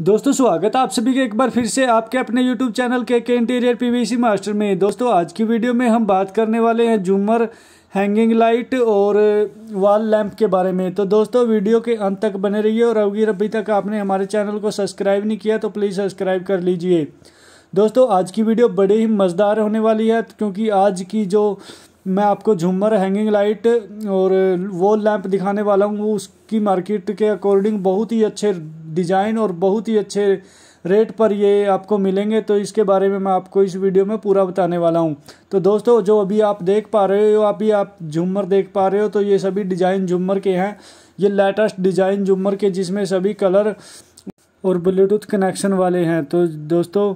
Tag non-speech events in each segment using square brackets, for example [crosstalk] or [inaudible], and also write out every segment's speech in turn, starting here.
दोस्तों स्वागत है आप सभी के एक बार फिर से आपके अपने YouTube चैनल के के इंटीरियर पीवीसी मास्टर में दोस्तों आज की वीडियो में हम बात करने वाले हैं झूमर हैंगिंग लाइट और वॉल लैंप के बारे में तो दोस्तों वीडियो के अंत तक बने रहिए और अगर अभी तक आपने हमारे चैनल को सब्सक्राइब नहीं किया तो प्लीज़ सब्सक्राइब कर लीजिए दोस्तों आज की वीडियो बड़ी ही मज़ेदार होने वाली है क्योंकि आज की जो मैं आपको झूमर हैंगिंग लाइट और वॉल लैंप दिखाने वाला हूँ उसकी मार्केट के अकॉर्डिंग बहुत ही अच्छे डिज़ाइन और बहुत ही अच्छे रेट पर ये आपको मिलेंगे तो इसके बारे में मैं आपको इस वीडियो में पूरा बताने वाला हूँ तो दोस्तों जो अभी आप देख पा रहे हो अभी आप झूमर देख पा रहे हो तो ये सभी डिज़ाइन झूमर के हैं ये लेटेस्ट डिज़ाइन झूमर के जिसमें सभी कलर और ब्लूटूथ कनेक्शन वाले हैं तो दोस्तों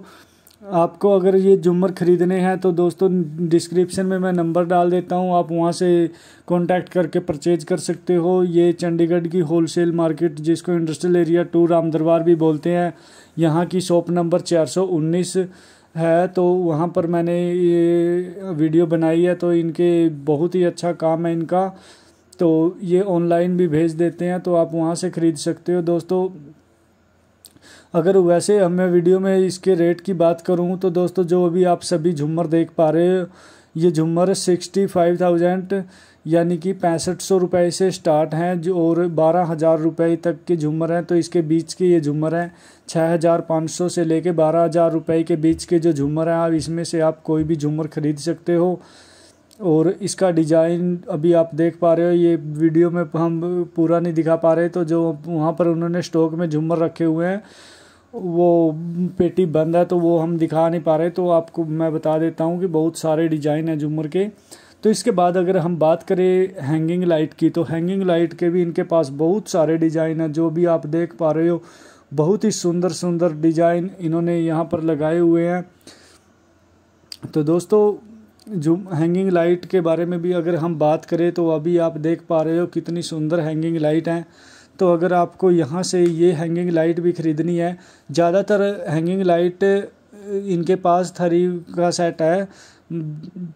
आपको अगर ये झूमर ख़रीदने हैं तो दोस्तों डिस्क्रिप्शन में मैं नंबर डाल देता हूँ आप वहाँ से कांटेक्ट करके परचेज कर सकते हो ये चंडीगढ़ की होलसेल मार्केट जिसको industrial area two Ram Darbar भी बोलते हैं यहाँ की शॉप नंबर 419 है तो वहाँ पर मैंने ये वीडियो बनाई है तो इनके बहुत ही अच्छा काम है इनका तो ये ऑनलाइन भी भेज देते हैं तो आप वहाँ से ख़रीद सकते हो दोस्तों अगर वैसे हमें मैं वीडियो में इसके रेट की बात करूँ तो दोस्तों जो अभी आप सभी झूमर देख पा रहे हो ये झूमर सिक्सटी फाइव थाउजेंड यानी कि पैंसठ सौ रुपये से स्टार्ट हैं जो और बारह हज़ार रुपये तक के झूमर हैं तो इसके बीच के ये झूमर हैं छः हज़ार पाँच सौ से लेके बारह हज़ार रुपये के बीच के जो झूमर हैं आप इसमें से आप कोई भी झूमर ख़रीद सकते हो और इसका डिज़ाइन अभी आप देख पा रहे हो ये वीडियो में हम पूरा नहीं दिखा पा रहे तो जो वहाँ पर उन्होंने स्टॉक में झूमर रखे हुए हैं वो पेटी बंद है तो वो हम दिखा नहीं पा रहे तो आपको मैं बता देता हूँ कि बहुत सारे डिजाइन हैं झूमर के तो इसके बाद अगर हम बात करें हैंगिंग लाइट की तो हैंगिंग लाइट के भी इनके पास बहुत सारे डिजाइन हैं जो भी आप देख पा रहे हो बहुत ही सुंदर सुंदर डिजाइन इन्होंने यहाँ पर लगाए हुए हैं तो दोस्तों जो हैंगिंग लाइट के बारे में भी अगर हम बात करें तो अभी आप देख पा रहे हो कितनी सुंदर हैंगिंग लाइट हैं तो अगर आपको यहाँ से ये हैंगिंग लाइट भी ख़रीदनी है ज़्यादातर हैंगिंग लाइट इनके पास थरी का सेट है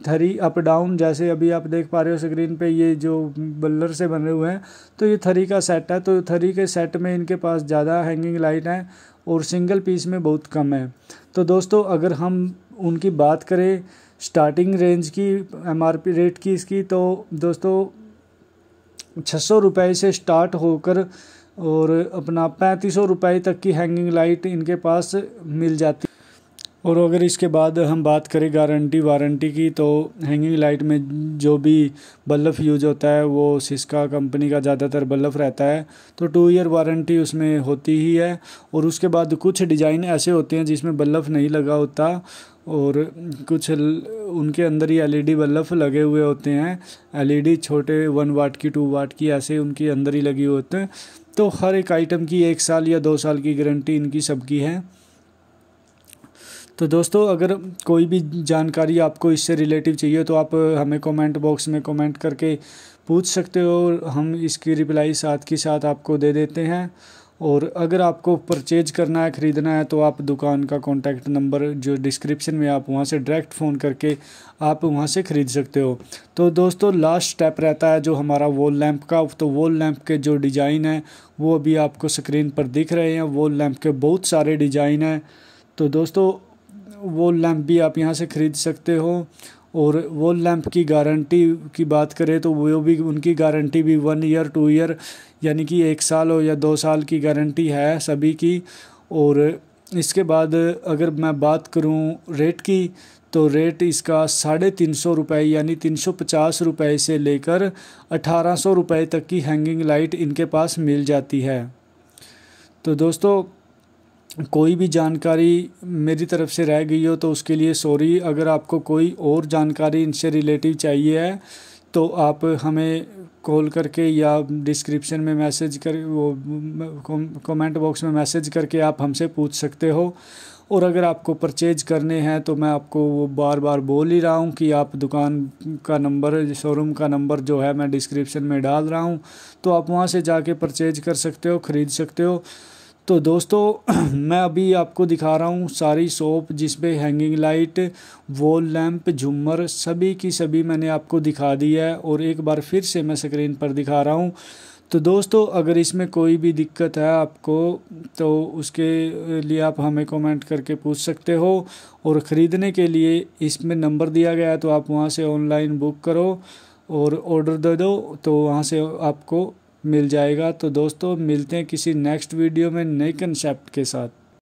थरी अप डाउन जैसे अभी आप देख पा रहे हो स्क्रीन पे ये जो बल्लर से बने हुए हैं तो ये थरी का सेट है तो थरी के सेट में इनके पास ज़्यादा हैंगिंग लाइट हैं और सिंगल पीस में बहुत कम है तो दोस्तों अगर हम उनकी बात करें स्टार्टिंग रेंज की एमआरपी रेट की इसकी तो दोस्तों छः सौ रुपये से स्टार्ट होकर और अपना पैंतीस सौ रुपये तक की हैंगिंग लाइट इनके पास मिल जाती और अगर इसके बाद हम बात करें गारंटी वारंटी की तो हैंगिंग लाइट में जो भी बल्ब यूज होता है वो सिस्का कंपनी का ज़्यादातर बल्ब रहता है तो टू ईयर वारंटी उसमें होती ही है और उसके बाद कुछ डिज़ाइन ऐसे होते हैं जिसमें बल्ब नहीं लगा होता और कुछ उनके अंदर ही एलईडी e बल्ब लगे हुए होते हैं एलईडी e छोटे वन वाट की टू वाट की ऐसे उनके अंदर ही लगी होते हैं तो हर एक आइटम की एक साल या दो साल की गारंटी इनकी सबकी है तो दोस्तों अगर कोई भी जानकारी आपको इससे रिलेटिव चाहिए तो आप हमें कमेंट बॉक्स में कमेंट करके पूछ सकते हो और हम इसकी रिप्लाई साथ के साथ आपको दे देते हैं और अगर आपको परचेज करना है ख़रीदना है तो आप दुकान का कॉन्टैक्ट नंबर जो डिस्क्रिप्शन में आप वहाँ से डायरेक्ट फ़ोन करके आप वहाँ से ख़रीद सकते हो तो दोस्तों लास्ट स्टेप रहता है जो हमारा वॉल लैंप का तो वॉल लैंप के जो डिज़ाइन है वो अभी आपको स्क्रीन पर दिख रहे हैं वॉल लैंप के बहुत सारे डिज़ाइन हैं तो दोस्तों वो लैम्प भी आप यहाँ से ख़रीद सकते हो और वो लैंप की गारंटी की बात करें तो वो भी उनकी गारंटी भी वन ईयर टू ईयर यानी कि एक साल हो या दो साल की गारंटी है सभी की और इसके बाद अगर मैं बात करूं रेट की तो रेट इसका साढ़े तीन सौ रुपये यानी तीन सौ पचास रुपये से लेकर अठारह सौ रुपये तक की हैंगिंग लाइट इनके पास मिल जाती है तो दोस्तों कोई भी जानकारी मेरी तरफ़ से रह गई हो तो उसके लिए सॉरी अगर आपको कोई और जानकारी इनसे रिलेटिव चाहिए है तो आप हमें कॉल करके या डिस्क्रिप्शन में मैसेज कर वो कमेंट बॉक्स में मैसेज करके आप हमसे पूछ सकते हो और अगर आपको परचेज करने हैं तो मैं आपको वो बार बार बोल ही रहा हूँ कि आप दुकान का नंबर शोरूम का नंबर जो है मैं डिस्क्रिप्शन में डाल रहा हूँ तो आप वहाँ से जाके परचेज कर सकते हो ख़रीद सकते हो तो दोस्तों [clears throat] मैं अभी आपको दिखा रहा हूँ सारी सोप जिसपे हैंगिंग लाइट वॉल लैंप झूमर सभी की सभी मैंने आपको दिखा दी है और एक बार फिर से मैं स्क्रीन पर दिखा रहा हूँ तो दोस्तों अगर इसमें कोई भी दिक्कत है आपको तो उसके लिए आप हमें कमेंट करके पूछ सकते हो और ख़रीदने के लिए इसमें नंबर दिया गया है तो आप वहाँ से ऑनलाइन बुक करो और ऑर्डर दे दो तो वहाँ से आपको मिल जाएगा तो दोस्तों मिलते हैं किसी नेक्स्ट वीडियो में नए कंसेप्ट के साथ